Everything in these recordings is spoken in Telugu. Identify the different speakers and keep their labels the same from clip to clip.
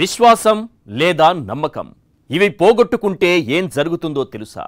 Speaker 1: విశ్వాసం లేదా నమ్మకం ఇవి పోగొట్టుకుంటే ఏం జరుగుతుందో తెలుసా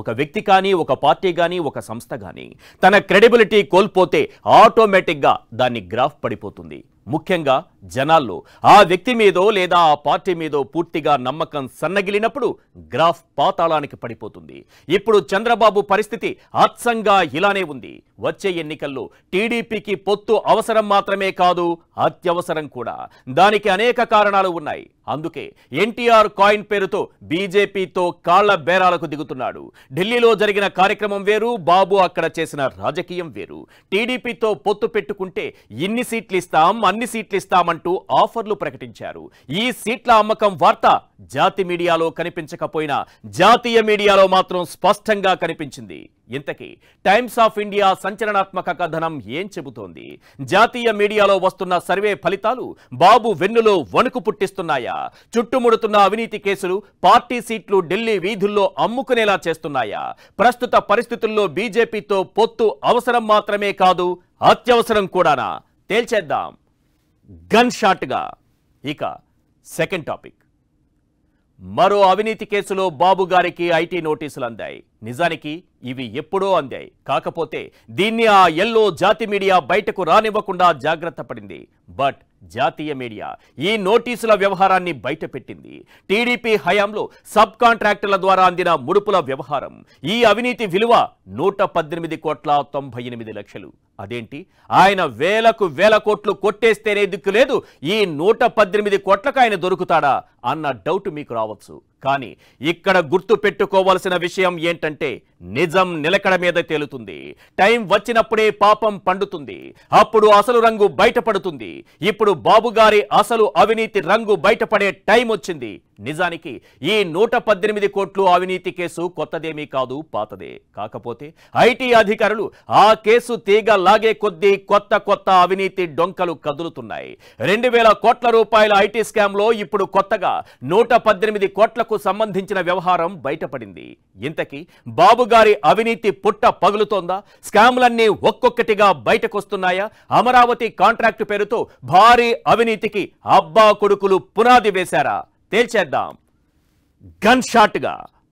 Speaker 1: ఒక వ్యక్తి కానీ ఒక పార్టీ కానీ ఒక సంస్థ కానీ తన క్రెడిబిలిటీ కోల్పోతే ఆటోమేటిక్గా దాని గ్రాఫ్ పడిపోతుంది ముఖ్యంగా జనాల్లో ఆ వ్యక్తి మీదో లేదా ఆ పార్టీ మీదో పూర్తిగా నమ్మకం సన్నగిలినప్పుడు గ్రాఫ్ పాతాళానికి పడిపోతుంది ఇప్పుడు చంద్రబాబు పరిస్థితి అత్సంగా ఇలానే ఉంది వచ్చే ఎన్నికల్లో టీడీపీకి పొత్తు అవసరం మాత్రమే కాదు అత్యవసరం కూడా దానికి అనేక కారణాలు ఉన్నాయి అందుకే ఎన్టీఆర్ కాయిన్ పేరుతో బీజేపీతో కాళ్ల బేరాలకు దిగుతున్నాడు ఢిల్లీలో జరిగిన కార్యక్రమం వేరు బాబు అక్కడ చేసిన రాజకీయం వేరు టీడీపీతో పొత్తు పెట్టుకుంటే ఇన్ని సీట్లు ఇస్తాం అన్ని సీట్లు ఇస్తామంటూ ఆఫర్లు ప్రకటించారు ఈ సీట్ల అమ్మకం వార్త జాతి మీడియాలో కనిపించకపోయినా జాతీయ మీడియాలో మాత్రం స్పష్టంగా కనిపించింది ఇంతకీ టైమ్స్ ఆఫ్ ఇండియా సంచలనాత్మక కథనం ఏం చెబుతోంది జాతీయ మీడియాలో వస్తున్న సర్వే ఫలితాలు బాబు వెన్నులో వణుకు పుట్టిస్తున్నాయా చుట్టుముడుతున్న అవినీతి కేసులు పార్టీ సీట్లు ఢిల్లీ వీధుల్లో అమ్ముకునేలా చేస్తున్నాయా ప్రస్తుత పరిస్థితుల్లో బీజేపీతో పొత్తు అవసరం మాత్రమే కాదు అత్యవసరం కూడానా తేల్చేద్దాం గన్ షాట్గా ఇక సెకండ్ టాపిక్ మరో అవినీతి కేసులో బాబు గారికి ఐటీ నోటీసులు అందాయి నిజానికి ఇవి ఎప్పుడో అందాయి కాకపోతే దీన్ని ఆ ఎల్లో జాతి మీడియా బయటకు రానివ్వకుండా జాగ్రత్త బట్ జాతీయ మీడియా ఈ నోటీసుల వ్యవహారాన్ని బయటపెట్టింది టీడీపీ హయాంలో సబ్ కాంట్రాక్టర్ల ద్వారా అందిన ముడుపుల వ్యవహారం ఈ అవినీతి విలువ నూట పద్దెనిమిది కోట్ల తొంభై ఎనిమిది లక్షలు అదేంటి ఆయన వేలకు వేల కోట్లు కొట్టేస్తేనే దిక్కు లేదు ఈ నూట పద్దెనిమిది కోట్లకు ఆయన దొరుకుతాడా అన్న డౌట్ మీకు రావచ్చు కానీ ఇక్కడ గుర్తు పెట్టుకోవాల్సిన విషయం ఏంటంటే నిజం నిలకడ మీద తేలుతుంది టైం వచ్చినప్పుడే పాపం పండుతుంది అప్పుడు అసలు రంగు బయటపడుతుంది ఇప్పుడు బాబుగారి అసలు అవినీతి రంగు బయటపడే టైం వచ్చింది నిజానికి ఈ నూట పద్దెనిమిది కోట్లు అవినీతి కేసు కొత్తదేమీ కాదు పాతదే కాకపోతే ఐటీ అధికారులు ఆ కేసు తీగ లాగే కొద్దీ కొత్త కొత్త అవినీతి డొంకలు కదులుతున్నాయి రెండు వేల కోట్ల రూపాయల ఐటీ స్కామ్లో ఇప్పుడు కొత్తగా నూట పద్దెనిమిది కోట్లకు సంబంధించిన వ్యవహారం బయటపడింది ఇంతకీ బాబుగారి అవినీతి పుట్ట పగులుతోందా స్కామ్లన్నీ ఒక్కొక్కటిగా బయటకొస్తున్నాయా అమరావతి కాంట్రాక్టు పేరుతో భారీ అవినీతికి అబ్బా కొడుకులు పునాది వేశారా తేల్చేద్దాం గన్ షాట్గా